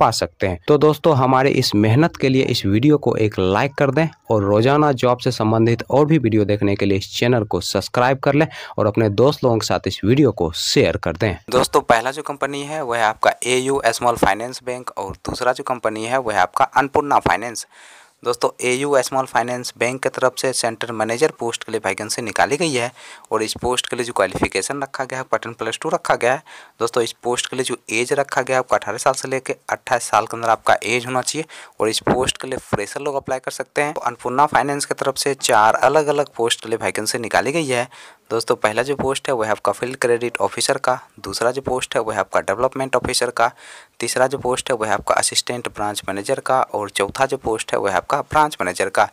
पा सकते हैं तो दोस्तों हमारे इस मेहनत के लिए इस वीडियो को एक लाइक कर दें और रोजाना जॉब से संबंधित और भी वीडियो देखने के लिए इस चैनल को सब्सक्राइब कर लें और अपने दोस्त लोगों के साथ इस वीडियो को शेयर कर दें दोस्तों पहला जो कंपनी है वह आपका A U small finance bank और दूसरा जो कंपनी है वह आपका अन्नपूर्णा फाइनेंस दोस्तों A U small finance bank की तरफ से सेंटर मैनेजर पोस्ट के लिए वैकेंसी निकाली गई है और इस पोस्ट के लिए जो क्वालिफिकेशन रखा गया है पटन प्लस टू रखा गया है दोस्तों इस पोस्ट के लिए जो एज रखा गया है आपको अठारह साल से लेकर अट्ठाईस साल के अंदर आपका एज होना चाहिए और इस पोस्ट के लिए फ्रेशर लोग अप्लाई कर सकते हैं तो अन्नपूर्णा फाइनेंस की तरफ से चार अलग अलग पोस्ट के लिए वैकेंसी निकाली गई है दोस्तों पहला जो पोस्ट है वह आपका फील्ड क्रेडिट ऑफिसर का दूसरा जो पोस्ट है वह आपका डेवलपमेंट ऑफिसर का तीसरा जो पोस्ट है वह आपका असिस्टेंट ब्रांच मैनेजर का और चौथा जो पोस्ट है वह आपका ब्रांच मैनेजर का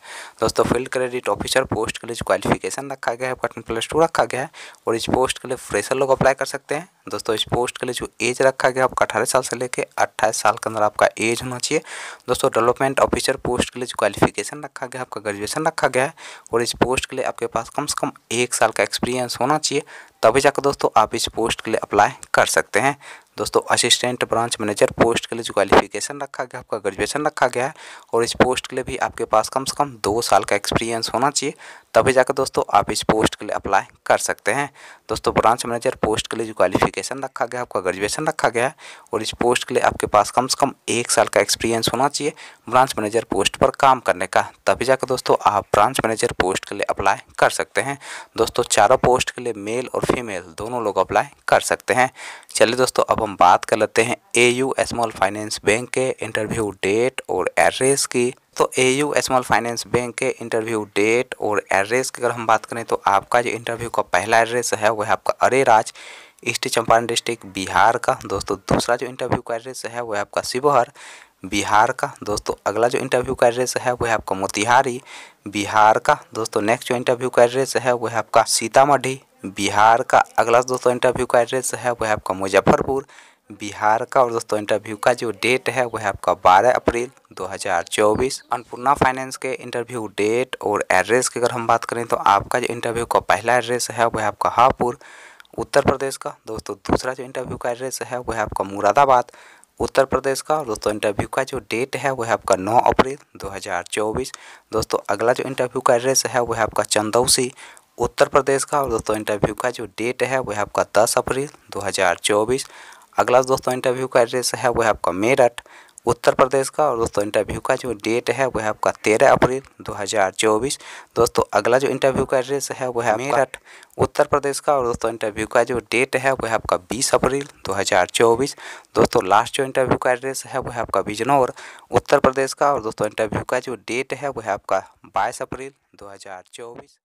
दोस्तों फील्ड क्रेडिट ऑफिसर पोस्ट के लिए जो क्वालिफिकेशन रखा गया है कटन प्लस टू रखा गया है और इस पोस्ट के लिए फ्रेशर लोग अप्लाई कर सकते हैं दोस्तों इस पोस्ट के लिए जो एज रखा गया आपका अठारह साल से लेकर अट्ठाईस साल के अंदर आपका एज होना चाहिए दोस्तों डेवलपमेंट ऑफिसर पोस्ट के लिए जो क्वालिफिकेशन रखा गया आपका ग्रेजुएशन रखा गया है और इस पोस्ट के लिए आपके पास कम से कम एक साल का एक्सपीरियंस होना चाहिए तभी जाकर दोस्तों आप इस पोस्ट के लिए अप्लाई कर सकते हैं दोस्तों असिस्टेंट ब्रांच मैनेजर पोस्ट के लिए जो क्वालिफिकेशन रखा गया आपका ग्रेजुएशन रखा गया है और इस पोस्ट के लिए भी आपके पास कम से कम दो साल का एक्सपीरियंस होना चाहिए तभी जाकर दोस्तों आप इस पोस्ट के लिए अप्लाई कर सकते हैं दोस्तों ब्रांच मैनेजर पोस्ट के लिए जो क्वालिफिकेशन रखा गया आपका ग्रेजुएशन रखा गया है और इस पोस्ट के लिए आपके पास कम से कम एक साल का एक्सपीरियंस होना चाहिए ब्रांच मैनेजर पोस्ट पर काम करने का तभी जाकर दोस्तों आप ब्रांच मैनेजर पोस्ट के लिए अप्लाई कर सकते हैं दोस्तों चारों पोस्ट के लिए मेल और फीमेल दोनों लोग अप्लाई कर सकते हैं चलिए दोस्तों अब हम बात कर लेते हैं A U small finance bank के इंटरव्यू डेट और एड्रेस की तो A U small finance bank के इंटरव्यू डेट और एड्रेस की अगर हम बात करें तो आपका जो इंटरव्यू का पहला एड्रेस है वह आपका Areraj east Champaran district Bihar का दोस्तों दूसरा जो इंटरव्यू का एड्रेस है वह आपका शिवहर बिहार का दोस्तों अगला जो इंटरव्यू का एड्रेस है वह आपका मोतिहारी बिहार का दोस्तों नेक्स्ट जो इंटरव्यू का एड्रेस है वह आपका सीतामढ़ी बिहार का अगला दोस्तों इंटरव्यू का एड्रेस है वह आपका मुजफ्फरपुर बिहार का और दोस्तों इंटरव्यू का जो डेट है वो है आपका 12 अप्रैल 2024 अन्नपूर्णा फाइनेंस के इंटरव्यू डेट और एड्रेस की अगर हम बात करें तो आपका जो इंटरव्यू का पहला एड्रेस है वो है आपका हापुड़ उत्तर प्रदेश का दोस्तों दूसरा जो इंटरव्यू का एड्रेस है वो है आपका मुरादाबाद उत्तर प्रदेश का और दोस्तों इंटरव्यू का जो डेट है वो है आपका 9 अप्रैल 2024 दोस्तों अगला जो इंटरव्यू का एड्रेस है वो है आपका चंदौसी उत्तर प्रदेश का और दोस्तों इंटरव्यू का जो डेट है वह आपका 10 अप्रैल 2024 अगला दोस्तों इंटरव्यू का एड्रेस है वह आपका मेरठ उत्तर प्रदेश का और दोस्तों इंटरव्यू का जो डेट है वह आपका तेरह अप्रैल 2024 दोस्तों अगला जो इंटरव्यू का एड्रेस है वह है मेरठ उत्तर प्रदेश का और दोस्तों इंटरव्यू का जो डेट है वह आपका 20 अप्रैल 2024 दोस्तों लास्ट जो इंटरव्यू का एड्रेस है वह आपका बिजनौर उत्तर प्रदेश का और दोस्तों इंटरव्यू का जो डेट है वह आपका बाईस अप्रैल चौबीस